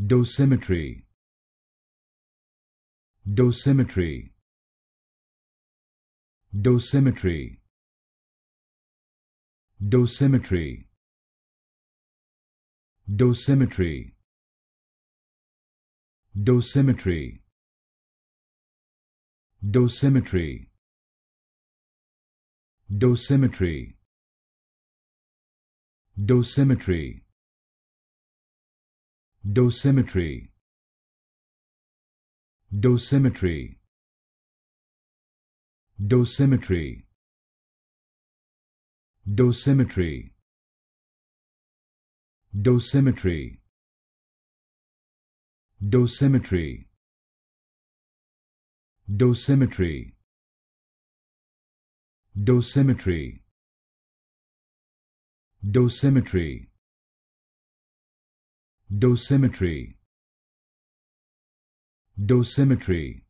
dosimetry dosimetry dosimetry dosimetry dosimetry dosimetry dosimetry dosimetry dosimetry dosimetry dosimetry dosimetry dosimetry dosimetry dosimetry dosimetry dosimetry dosimetry dosimetry dosimetry